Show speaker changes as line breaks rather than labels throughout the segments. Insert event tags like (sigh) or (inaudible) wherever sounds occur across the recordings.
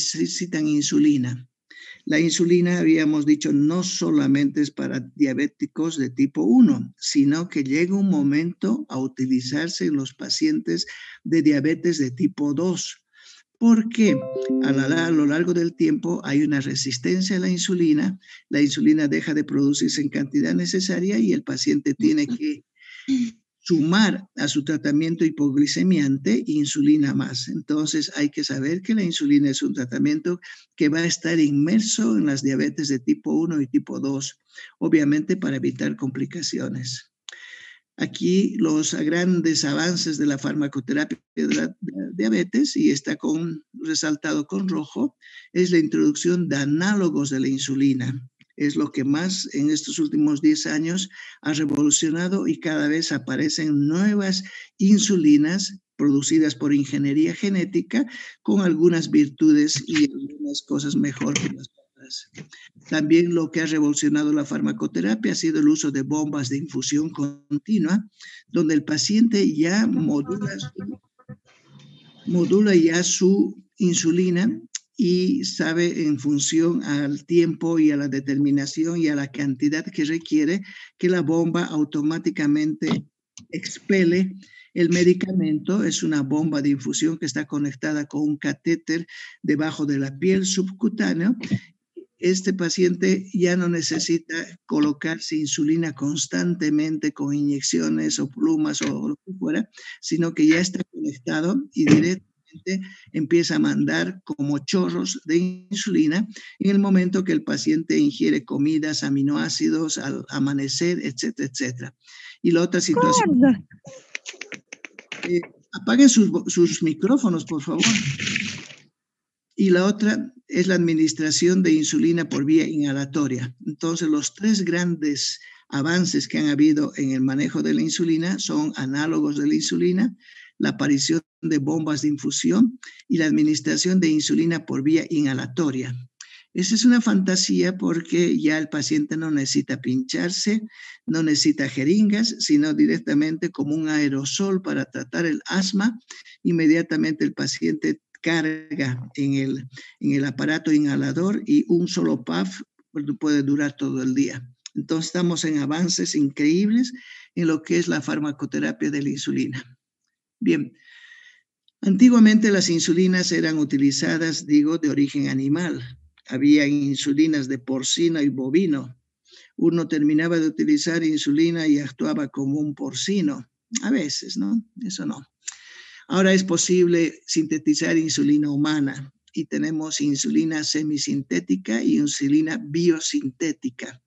necesitan insulina. La insulina, habíamos dicho, no solamente es para diabéticos de tipo 1, sino que llega un momento a utilizarse en los pacientes de diabetes de tipo 2, porque a, a, lo largo del tiempo hay una resistencia a la insulina, la insulina deja de producirse en cantidad necesaria y el paciente tiene que sumar a su tratamiento hipoglicemiante insulina más. Entonces hay que saber que la insulina es un tratamiento que va a estar inmerso en las diabetes de tipo 1 y tipo 2, obviamente para evitar complicaciones. Aquí los grandes avances de la farmacoterapia de la diabetes, y está con, resaltado con rojo, es la introducción de análogos de la insulina es lo que más en estos últimos 10 años ha revolucionado y cada vez aparecen nuevas insulinas producidas por ingeniería genética con algunas virtudes y algunas cosas mejor que las otras. También lo que ha revolucionado la farmacoterapia ha sido el uso de bombas de infusión continua, donde el paciente ya modula, modula ya su insulina y sabe en función al tiempo y a la determinación y a la cantidad que requiere que la bomba automáticamente expele el medicamento. Es una bomba de infusión que está conectada con un catéter debajo de la piel subcutánea. Este paciente ya no necesita colocarse insulina constantemente con inyecciones o plumas o lo que fuera, sino que ya está conectado y directo empieza a mandar como chorros de insulina en el momento que el paciente ingiere comidas, aminoácidos, al amanecer, etcétera, etcétera. Y la otra situación. Eh, apaguen sus, sus micrófonos, por favor. Y la otra es la administración de insulina por vía inhalatoria. Entonces, los tres grandes avances que han habido en el manejo de la insulina son análogos de la insulina, la aparición de bombas de infusión y la administración de insulina por vía inhalatoria. Esa es una fantasía porque ya el paciente no necesita pincharse, no necesita jeringas, sino directamente como un aerosol para tratar el asma. Inmediatamente el paciente carga en el, en el aparato inhalador y un solo puff puede durar todo el día. Entonces estamos en avances increíbles en lo que es la farmacoterapia de la insulina. Bien, Antiguamente las insulinas eran utilizadas, digo, de origen animal. Había insulinas de porcino y bovino. Uno terminaba de utilizar insulina y actuaba como un porcino. A veces, ¿no? Eso no. Ahora es posible sintetizar insulina humana y tenemos insulina semisintética y insulina biosintética.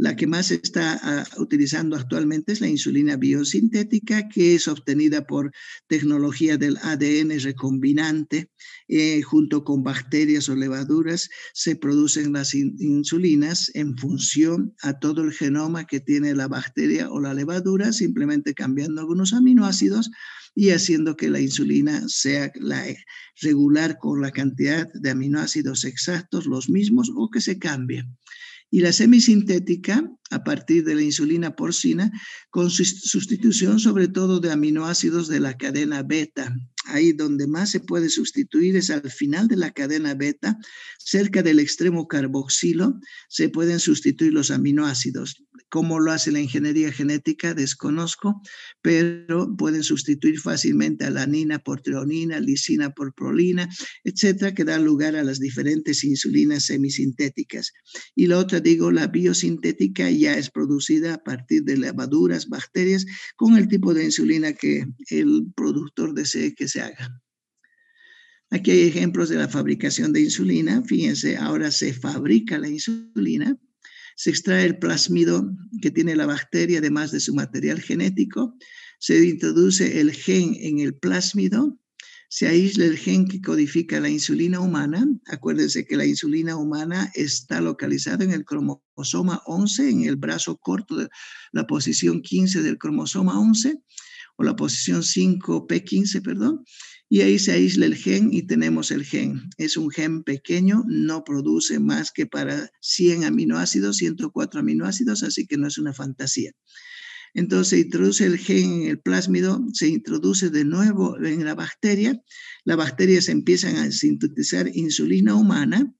La que más se está ah, utilizando actualmente es la insulina biosintética, que es obtenida por tecnología del ADN recombinante. Eh, junto con bacterias o levaduras, se producen las insulinas en función a todo el genoma que tiene la bacteria o la levadura, simplemente cambiando algunos aminoácidos y haciendo que la insulina sea eh, regular con la cantidad de aminoácidos exactos, los mismos, o que se cambie y la semisintética a partir de la insulina porcina con sustitución sobre todo de aminoácidos de la cadena beta, ahí donde más se puede sustituir es al final de la cadena beta, cerca del extremo carboxilo, se pueden sustituir los aminoácidos. ¿Cómo lo hace la ingeniería genética? Desconozco, pero pueden sustituir fácilmente a por treonina, lisina por prolina, etcétera, que da lugar a las diferentes insulinas semisintéticas. Y la otra, digo, la biosintética ya es producida a partir de levaduras, bacterias, con el tipo de insulina que el productor desee que se haga. Aquí hay ejemplos de la fabricación de insulina. Fíjense, ahora se fabrica la insulina, se extrae el plasmido que tiene la bacteria, además de su material genético, se introduce el gen en el plásmido, se aísla el gen que codifica la insulina humana. Acuérdense que la insulina humana está localizada en el cromosoma 11, en el brazo corto de la posición 15 del cromosoma 11 o la posición 5, P15, perdón, y ahí se aísla el gen y tenemos el gen. Es un gen pequeño, no produce más que para 100 aminoácidos, 104 aminoácidos, así que no es una fantasía. Entonces introduce el gen en el plásmido, se introduce de nuevo en la bacteria, las bacterias empiezan a sintetizar insulina humana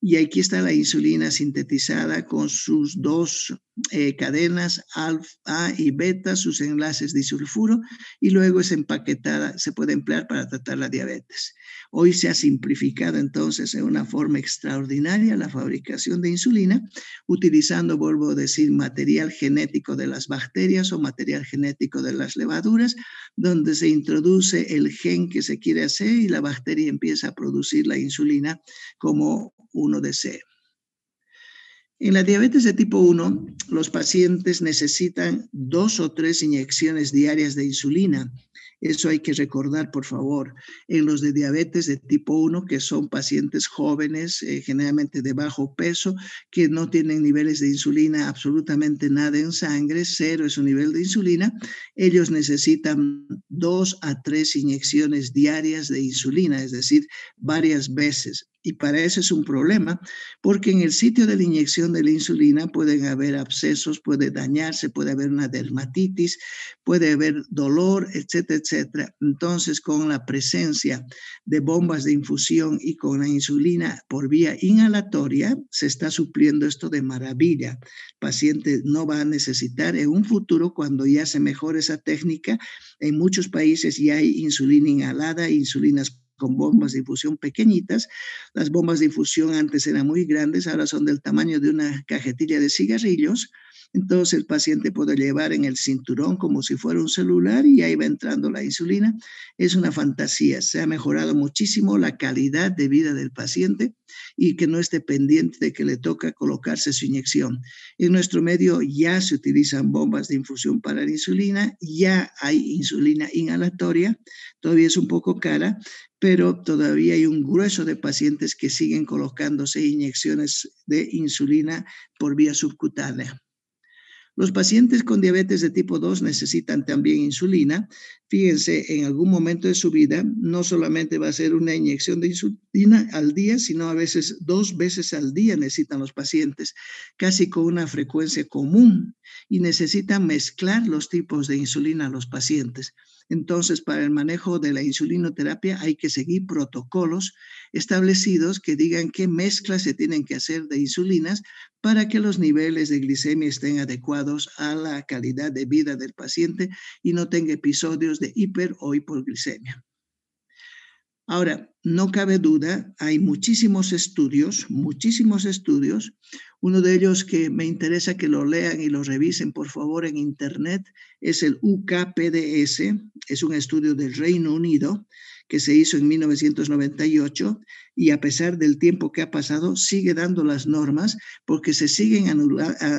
y aquí está la insulina sintetizada con sus dos eh, cadenas alfa y beta, sus enlaces disulfuro, y luego es empaquetada, se puede emplear para tratar la diabetes. Hoy se ha simplificado entonces en una forma extraordinaria la fabricación de insulina, utilizando, vuelvo a decir, material genético de las bacterias o material genético de las levaduras, donde se introduce el gen que se quiere hacer y la bacteria empieza a producir la insulina como un uno desee. En la diabetes de tipo 1, los pacientes necesitan dos o tres inyecciones diarias de insulina. Eso hay que recordar, por favor. En los de diabetes de tipo 1, que son pacientes jóvenes, eh, generalmente de bajo peso, que no tienen niveles de insulina absolutamente nada en sangre, cero es su nivel de insulina, ellos necesitan dos a tres inyecciones diarias de insulina, es decir, varias veces y para eso es un problema, porque en el sitio de la inyección de la insulina pueden haber abscesos, puede dañarse, puede haber una dermatitis, puede haber dolor, etcétera, etcétera. Entonces, con la presencia de bombas de infusión y con la insulina por vía inhalatoria, se está supliendo esto de maravilla. El paciente no va a necesitar en un futuro, cuando ya se mejore esa técnica, en muchos países ya hay insulina inhalada, insulinas con bombas de infusión pequeñitas. Las bombas de infusión antes eran muy grandes, ahora son del tamaño de una cajetilla de cigarrillos. Entonces el paciente puede llevar en el cinturón como si fuera un celular y ahí va entrando la insulina. Es una fantasía. Se ha mejorado muchísimo la calidad de vida del paciente y que no esté pendiente de que le toca colocarse su inyección. En nuestro medio ya se utilizan bombas de infusión para la insulina, ya hay insulina inhalatoria, todavía es un poco cara, pero todavía hay un grueso de pacientes que siguen colocándose inyecciones de insulina por vía subcutánea. Los pacientes con diabetes de tipo 2 necesitan también insulina. Fíjense, en algún momento de su vida no solamente va a ser una inyección de insulina al día, sino a veces dos veces al día necesitan los pacientes, casi con una frecuencia común, y necesitan mezclar los tipos de insulina a los pacientes. Entonces, para el manejo de la insulinoterapia hay que seguir protocolos establecidos que digan qué mezclas se tienen que hacer de insulinas para que los niveles de glicemia estén adecuados a la calidad de vida del paciente y no tenga episodios de hiper o hipoglicemia. Ahora, no cabe duda, hay muchísimos estudios, muchísimos estudios uno de ellos que me interesa que lo lean y lo revisen, por favor, en Internet es el UKPDS, es un estudio del Reino Unido que se hizo en 1998 y a pesar del tiempo que ha pasado, sigue dando las normas porque se siguen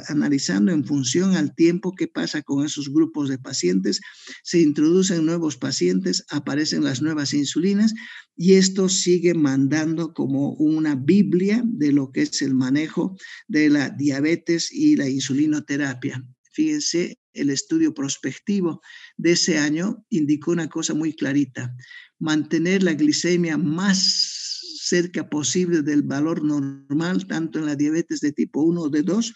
analizando en función al tiempo que pasa con esos grupos de pacientes, se introducen nuevos pacientes, aparecen las nuevas insulinas y esto sigue mandando como una Biblia de lo que es el manejo de la diabetes y la insulinoterapia. Fíjense, el estudio prospectivo de ese año indicó una cosa muy clarita, mantener la glicemia más cerca posible del valor normal, tanto en la diabetes de tipo 1 o de 2,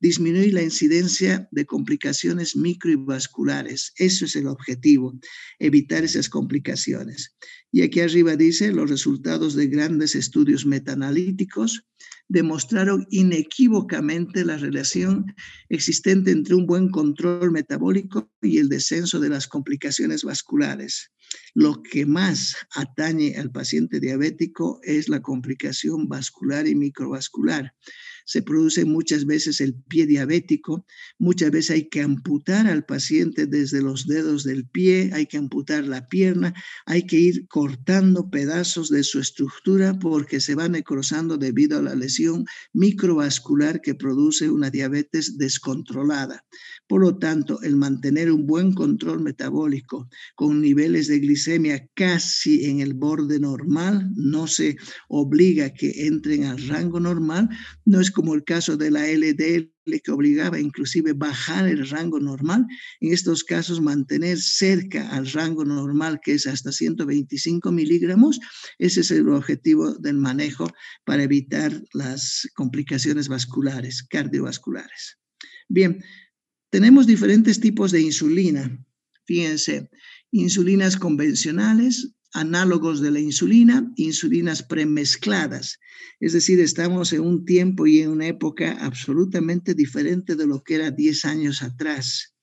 disminuir la incidencia de complicaciones microvasculares. Eso es el objetivo, evitar esas complicaciones. Y aquí arriba dice los resultados de grandes estudios metanalíticos demostraron inequívocamente la relación existente entre un buen control metabólico y el descenso de las complicaciones vasculares. Lo que más atañe al paciente diabético es la complicación vascular y microvascular. Se produce muchas veces el pie diabético, muchas veces hay que amputar al paciente desde los dedos del pie, hay que amputar la pierna, hay que ir cortando pedazos de su estructura porque se va necrosando debido a la lesión microvascular que produce una diabetes descontrolada. Por lo tanto, el mantener un buen control metabólico con niveles de glicemia casi en el borde normal, no se obliga a que entren al rango normal, no es como el caso de la LDL que obligaba inclusive bajar el rango normal, en estos casos mantener cerca al rango normal que es hasta 125 miligramos, ese es el objetivo del manejo para evitar las complicaciones vasculares, cardiovasculares. Bien, tenemos diferentes tipos de insulina. Fíjense, insulinas convencionales, análogos de la insulina, insulinas premezcladas. Es decir, estamos en un tiempo y en una época absolutamente diferente de lo que era 10 años atrás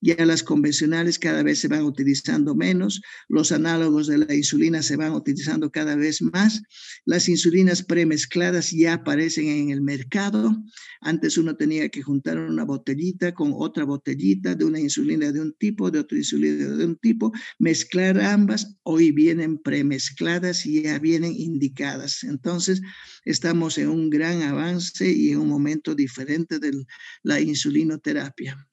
ya las convencionales cada vez se van utilizando menos, los análogos de la insulina se van utilizando cada vez más, las insulinas premezcladas ya aparecen en el mercado, antes uno tenía que juntar una botellita con otra botellita de una insulina de un tipo, de otra insulina de un tipo, mezclar ambas, hoy vienen premezcladas y ya vienen indicadas. Entonces, estamos en un gran avance y en un momento diferente de la insulinoterapia.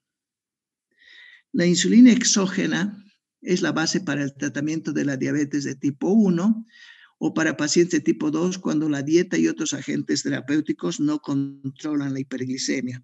La insulina exógena es la base para el tratamiento de la diabetes de tipo 1 o para pacientes tipo 2 cuando la dieta y otros agentes terapéuticos no controlan la hiperglicemia.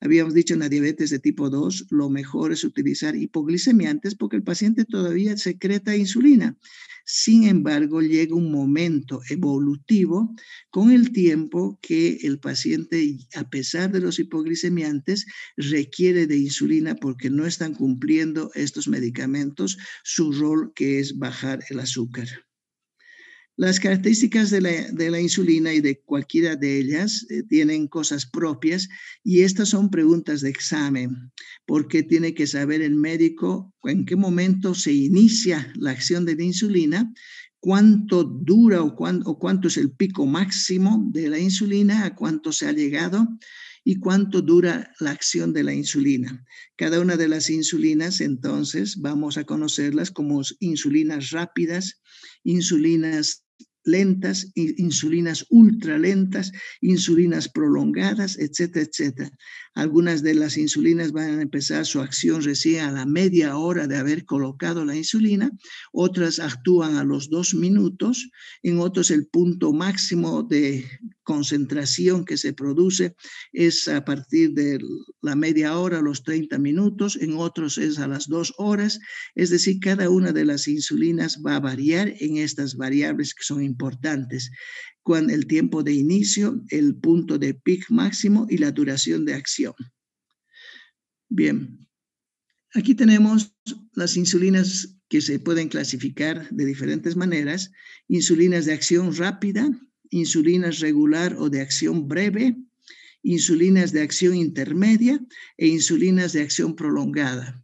Habíamos dicho en la diabetes de tipo 2, lo mejor es utilizar hipoglicemiantes porque el paciente todavía secreta insulina. Sin embargo, llega un momento evolutivo con el tiempo que el paciente, a pesar de los hipoglicemiantes, requiere de insulina porque no están cumpliendo estos medicamentos su rol que es bajar el azúcar. Las características de la, insulina y de cualquiera de ellas eh, tienen cosas propias y estas son preguntas de examen, porque tiene que saber el médico en qué momento se inicia la acción de la insulina, cuánto dura o, o cuánto es el pico máximo de la insulina, a cuánto se ha llegado y cuánto dura la acción de la insulina. Cada una de las insulinas, entonces, vamos a conocerlas como insulinas rápidas, insulinas lentas, insulinas ultralentas, insulinas prolongadas, etcétera, etcétera. Algunas de las insulinas van a empezar su acción recién a la media hora de haber colocado la insulina, otras actúan a los dos minutos, en otros el punto máximo de concentración que se produce es a partir de la media hora, los 30 minutos, en otros es a las dos horas, es decir, cada una de las insulinas va a variar en estas variables que son importantes, con el tiempo de inicio, el punto de pic máximo y la duración de acción. Bien, aquí tenemos las insulinas que se pueden clasificar de diferentes maneras, insulinas de acción rápida, insulinas regular o de acción breve, insulinas de acción intermedia e insulinas de acción prolongada.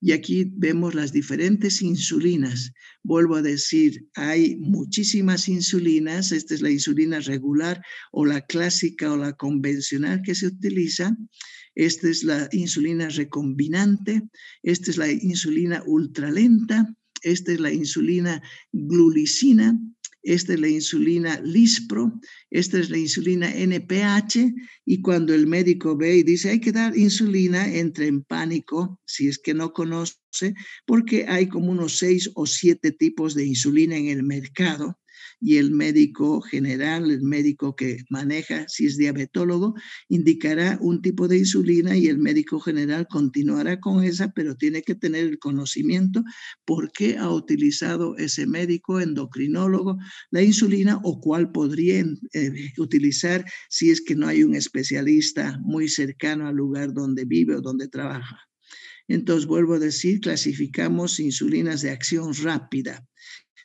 Y aquí vemos las diferentes insulinas. Vuelvo a decir, hay muchísimas insulinas. Esta es la insulina regular o la clásica o la convencional que se utiliza. Esta es la insulina recombinante. Esta es la insulina ultralenta. Esta es la insulina glulicina esta es la insulina Lispro, esta es la insulina NPH, y cuando el médico ve y dice, hay que dar insulina, entra en pánico si es que no conoce, porque hay como unos seis o siete tipos de insulina en el mercado y el médico general, el médico que maneja, si es diabetólogo, indicará un tipo de insulina y el médico general continuará con esa, pero tiene que tener el conocimiento por qué ha utilizado ese médico endocrinólogo la insulina o cuál podría eh, utilizar si es que no hay un especialista muy cercano al lugar donde vive o donde trabaja. Entonces, vuelvo a decir, clasificamos insulinas de acción rápida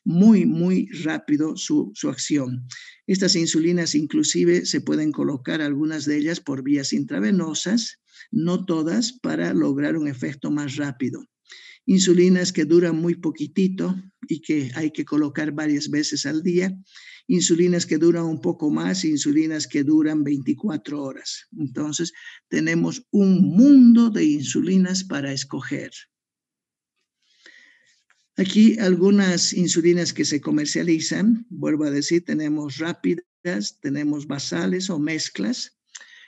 muy, muy rápido su, acción. Estas insulinas inclusive se pueden colocar algunas de ellas por vías intravenosas, no todas, para lograr un efecto más rápido. Insulinas que duran muy poquitito y que hay que colocar varias veces al día. Insulinas que duran un poco más, insulinas que duran 24 horas. Entonces, tenemos un mundo de insulinas para escoger. Aquí algunas insulinas que se comercializan, vuelvo a decir, tenemos rápidas, tenemos basales o mezclas.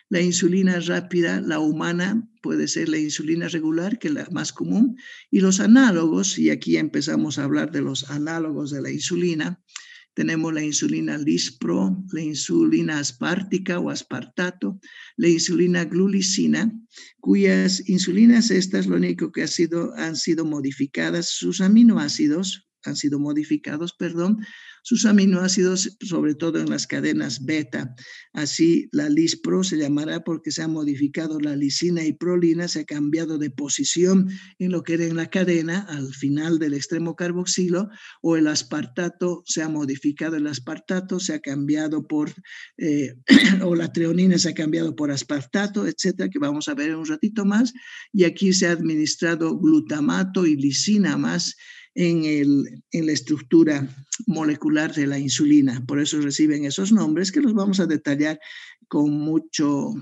La insulina rápida, la humana, puede ser la insulina regular, que es la más común, y los análogos, y aquí empezamos a hablar de los análogos de la insulina, tenemos la insulina lispro, la insulina aspartica o aspartato, la insulina glulicina, cuyas insulinas estas lo único que ha sido, han sido modificadas sus aminoácidos han sido modificados, perdón, sus aminoácidos, sobre todo en las cadenas beta. Así, la lispro se llamará porque se ha modificado la lisina y prolina, se ha cambiado de posición en lo que era en la cadena, al final del extremo carboxilo, o el aspartato se ha modificado, el aspartato se ha cambiado por, eh, (clears throat) o la treonina se ha cambiado por aspartato, etcétera, que vamos a ver en un ratito más. Y aquí se ha administrado glutamato y lisina más en, la estructura molecular de la insulina. Por eso reciben esos nombres que los vamos a detallar con, mucho,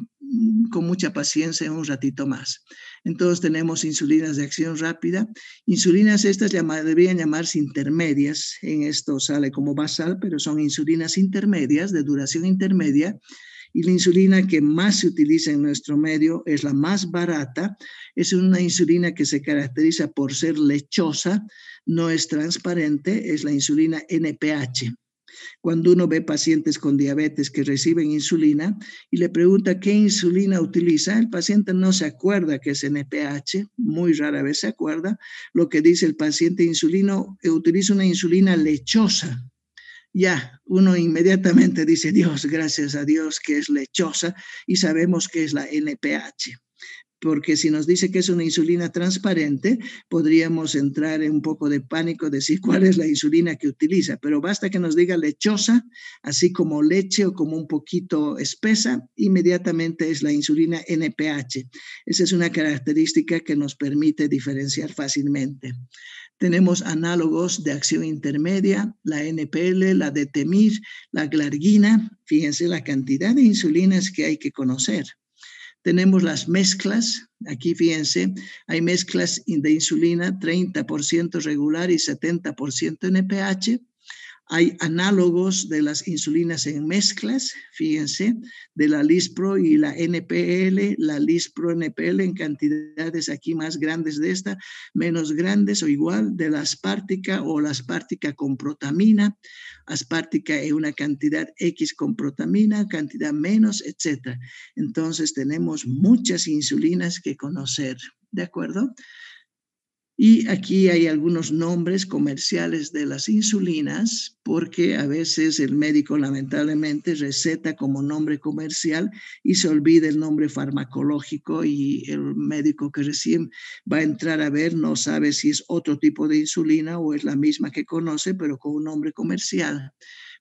con mucha paciencia en un ratito más. Entonces tenemos insulinas de acción rápida. Insulinas estas deberían llamarse intermedias. En esto sale como basal, pero son insulinas intermedias de duración intermedia y la insulina que más se utiliza en nuestro medio es la más barata. Es una insulina que se caracteriza por ser lechosa, no es transparente, es la insulina NPH. Cuando uno ve pacientes con diabetes que reciben insulina y le pregunta qué insulina utiliza, el paciente no se acuerda que es NPH, muy rara vez se acuerda. Lo que dice el paciente insulino, utiliza una insulina lechosa, ya uno inmediatamente dice, Dios, gracias a Dios que es lechosa y sabemos que es la NPH. Porque si nos dice que es una insulina transparente, podríamos entrar en un poco de pánico, decir cuál es la insulina que utiliza. Pero basta que nos diga lechosa, así como leche o como un poquito espesa, inmediatamente es la insulina NPH. Esa es una característica que nos permite diferenciar fácilmente. Tenemos análogos de acción intermedia, la NPL, la Detemir, la glargina. Fíjense la cantidad de insulinas que hay que conocer. Tenemos las mezclas. Aquí fíjense, hay mezclas de insulina 30% regular y 70% NPH hay análogos de las insulinas en mezclas, fíjense, de la Lispro y la NPL, la Lispro-NPL en cantidades aquí más grandes de esta, menos grandes o igual, de la aspartica o la aspartica con protamina, aspartica en una cantidad X con protamina, cantidad menos, etc. Entonces tenemos muchas insulinas que conocer, ¿de acuerdo? Y aquí hay algunos nombres comerciales de las insulinas, porque a veces el médico lamentablemente receta como nombre comercial y se olvida el nombre farmacológico y el médico que recién va a entrar a ver no sabe si es otro tipo de insulina o es la misma que conoce, pero con un nombre comercial.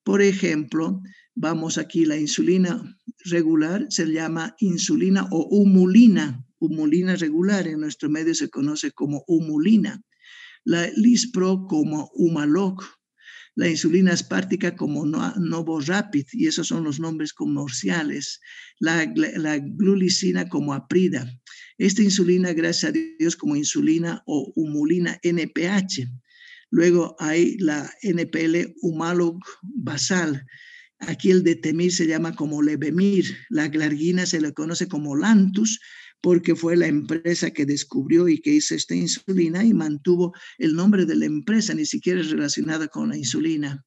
Por ejemplo, vamos aquí, la insulina regular se llama insulina o humulina humulina regular, en nuestro medio se conoce como humulina, la lispro como humaloc, la insulina aspartica como Novorapid, y esos son los nombres comerciales, la, la, glulicina como aprida. Esta insulina, gracias a Dios, como insulina o humulina NPH. Luego hay la NPL humalog basal. Aquí el de Temir se llama como levemir, la glargina se le conoce como lantus porque fue la empresa que descubrió y que hizo esta insulina y mantuvo el nombre de la empresa, ni siquiera es relacionada con la insulina.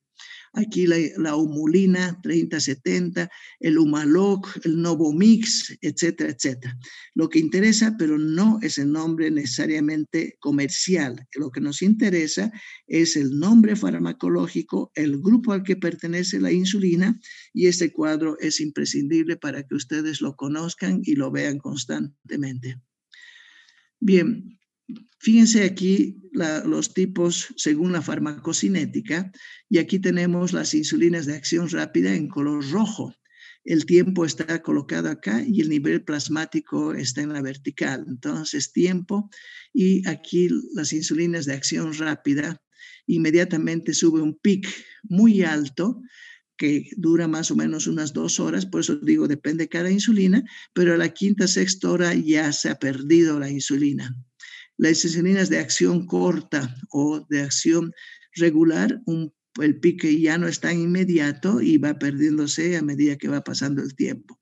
Aquí la, Humulina 3070, el Humalog, el Novomix, etcétera, etcétera. Lo que interesa, pero no es el nombre necesariamente comercial. Lo que nos interesa es el nombre farmacológico, el grupo al que pertenece la insulina y este cuadro es imprescindible para que ustedes lo conozcan y lo vean constantemente. Bien, Fíjense aquí los tipos según la farmacocinética y aquí tenemos las insulinas de acción rápida en color rojo. El tiempo está colocado acá y el nivel plasmático está en la vertical. Entonces, tiempo y aquí las insulinas de acción rápida inmediatamente sube un pic muy alto que dura más o menos unas dos horas, por eso digo, depende de cada insulina, pero a la quinta, sexta hora ya se ha perdido la insulina. Las insulinas de acción corta o de acción regular, el pique ya no es tan inmediato y va perdiéndose a medida que va pasando el tiempo.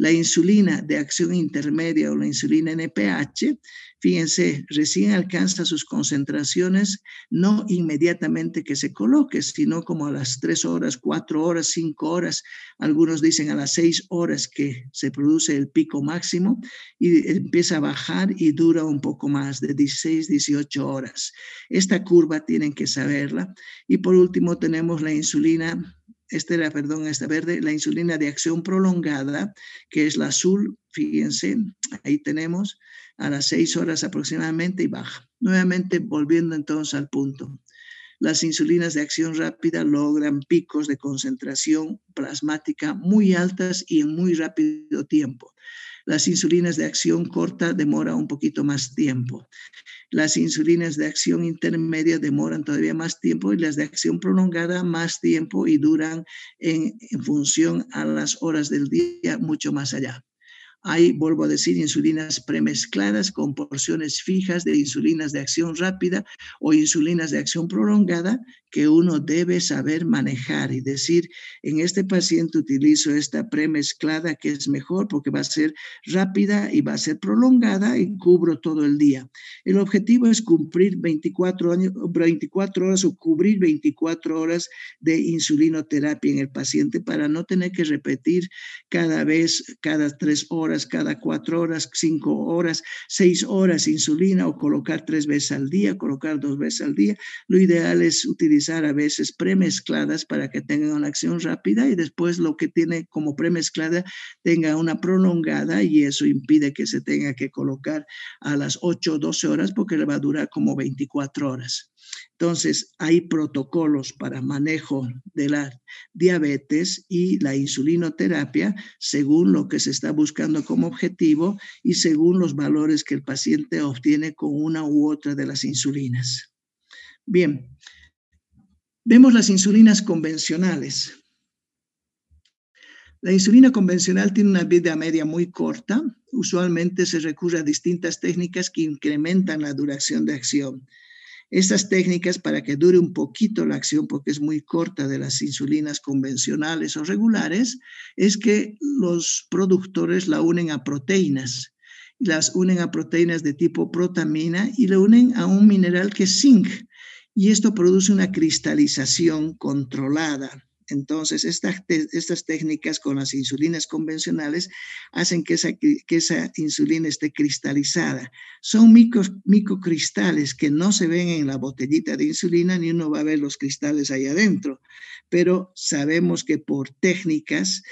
La insulina de acción intermedia o la insulina NPH, fíjense, recién alcanza sus concentraciones no inmediatamente que se coloque, sino como a las 3 horas, 4 horas, 5 horas, algunos dicen a las 6 horas que se produce el pico máximo y empieza a bajar y dura un poco más, de 16, 18 horas. Esta curva tienen que saberla. Y por último tenemos la insulina este era, perdón, esta verde, la insulina de acción prolongada, que es la azul, fíjense, ahí tenemos a las seis horas aproximadamente y baja. Nuevamente volviendo entonces al punto. Las insulinas de acción rápida logran picos de concentración plasmática muy altas y en muy rápido tiempo. Las insulinas de acción corta demoran un poquito más tiempo. Las insulinas de acción intermedia demoran todavía más tiempo y las de acción prolongada más tiempo y duran en función a las horas del día mucho más allá. Hay, vuelvo a decir, insulinas premezcladas con porciones fijas de insulinas de acción rápida o insulinas de acción prolongada que uno debe saber manejar y decir, en este paciente utilizo esta premezclada que es mejor porque va a ser rápida y va a ser prolongada y cubro todo el día. El objetivo es cumplir 24, 24 horas o cubrir 24 horas de insulinoterapia en el paciente para no tener que repetir cada vez, cada tres horas cada cuatro horas, cinco horas, seis horas insulina o colocar tres veces al día, colocar dos veces al día. Lo ideal es utilizar a veces premezcladas para que tengan una acción rápida y después lo que tiene como premezclada tenga una prolongada y eso impide que se tenga que colocar a las 8 o 12 horas porque le va a durar como 24 horas. Entonces, hay protocolos para manejo de la diabetes y la insulinoterapia según lo que se está buscando como objetivo y según los valores que el paciente obtiene con una u otra de las insulinas. Bien, vemos las insulinas convencionales. La insulina convencional tiene una vida media muy corta. Usualmente se recurre a distintas técnicas que incrementan la duración de acción estas técnicas para que dure un poquito la acción, porque es muy corta de las insulinas convencionales o regulares, es que los productores la unen a proteínas. Las unen a proteínas de tipo protamina y la unen a un mineral que es zinc. Y esto produce una cristalización controlada. Entonces, estas técnicas con las insulinas convencionales hacen que esa, que esa insulina esté cristalizada. Son micro, microcristales que no se ven en la botellita de insulina, ni uno va a ver los cristales ahí adentro, pero sabemos que por técnicas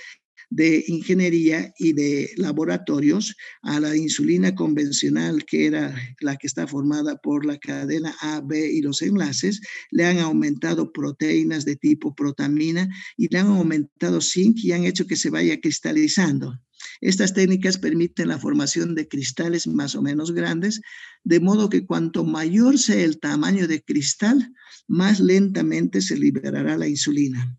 de ingeniería y de laboratorios a la insulina convencional, que era la que está formada por la cadena A, B y los enlaces, le han aumentado proteínas de tipo protamina y le han aumentado zinc y han hecho que se vaya cristalizando. Estas técnicas permiten la formación de cristales más o menos grandes, de modo que cuanto mayor sea el tamaño de cristal, más lentamente se liberará la insulina.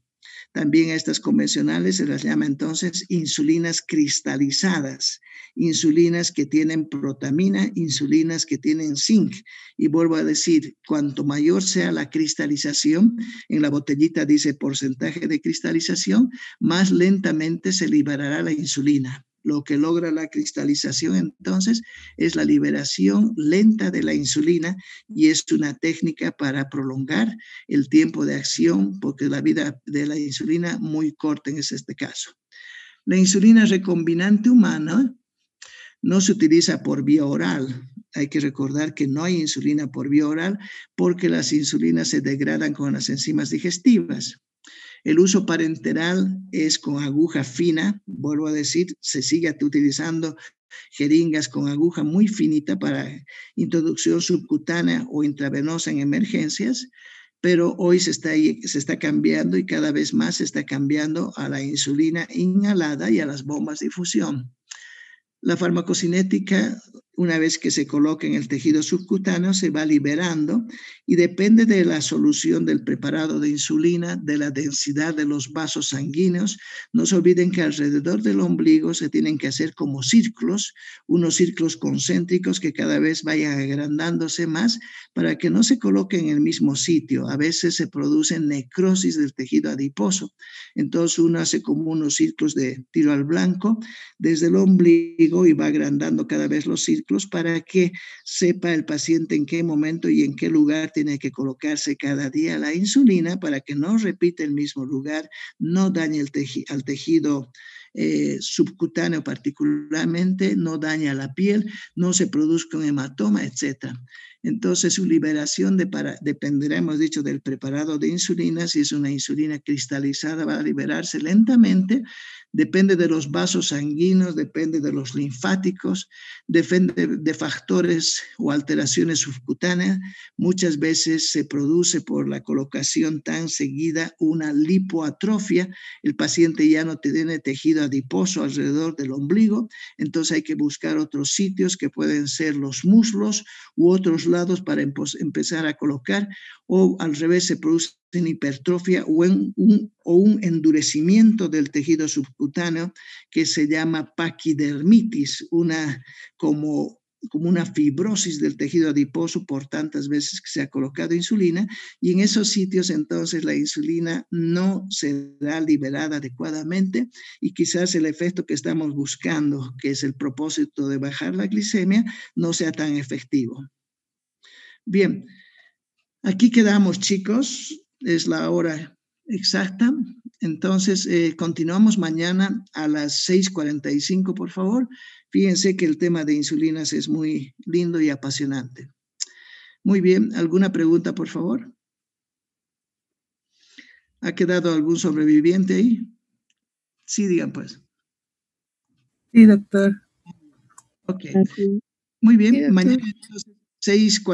También a estas convencionales se las llama entonces insulinas cristalizadas, insulinas que tienen protamina, insulinas que tienen zinc. Y vuelvo a decir, cuanto mayor sea la cristalización, en la botellita dice porcentaje de cristalización, más lentamente se liberará la insulina. Lo que logra la cristalización entonces es la liberación lenta de la insulina y es una técnica para prolongar el tiempo de acción porque la vida de la insulina muy corta en este caso. La insulina recombinante humana no se utiliza por vía oral. Hay que recordar que no hay insulina por vía oral porque las insulinas se degradan con las enzimas digestivas. El uso parenteral es con aguja fina, vuelvo a decir, se sigue utilizando jeringas con aguja muy finita para introducción subcutánea o intravenosa en emergencias, pero hoy se está, se está cambiando y cada vez más se está cambiando a la insulina inhalada y a las bombas de difusión. La farmacocinética una vez que se coloca en el tejido subcutáneo, se va liberando y depende de la solución del preparado de insulina, de la densidad de los vasos sanguíneos. No se olviden que alrededor del ombligo se tienen que hacer como círculos, unos círculos concéntricos que cada vez vayan agrandándose más para que no se coloquen en el mismo sitio. A veces se produce necrosis del tejido adiposo. Entonces uno hace como unos círculos de tiro al blanco desde el ombligo y va agrandando cada vez los círculos para que sepa el paciente en qué momento y en qué lugar tiene que colocarse cada día la insulina para que no repita el mismo lugar, no dañe al tejido eh, subcutáneo particularmente, no daña la piel, no se produzca un hematoma, etc. Entonces, su liberación de hemos dicho, del preparado de insulina. Si es una insulina cristalizada, va a liberarse lentamente. Depende de los vasos sanguíneos, depende de los linfáticos, depende de factores o alteraciones subcutáneas. Muchas veces se produce por la colocación tan seguida una lipoatrofia. El paciente ya no tiene tejido adiposo alrededor del ombligo, entonces hay que buscar otros sitios que pueden ser los muslos u otros lados para empezar a colocar o al revés se produce en hipertrofia o, un, o un endurecimiento del tejido subcutáneo que se llama paquidermitis, una como como una fibrosis del tejido adiposo por tantas veces que se ha colocado insulina y en esos sitios entonces la insulina no será liberada adecuadamente y quizás el efecto que estamos buscando, que es el propósito de bajar la glicemia, no sea tan efectivo. Bien, aquí quedamos chicos, es la hora exacta. Entonces, eh, continuamos mañana a las 6.45, por favor. Fíjense que el tema de insulinas es muy lindo y apasionante. Muy bien, ¿alguna pregunta, por favor? ¿Ha quedado algún sobreviviente ahí? Sí, digan pues. Sí, doctor. Ok. Muy bien, mañana mañana las 6.40.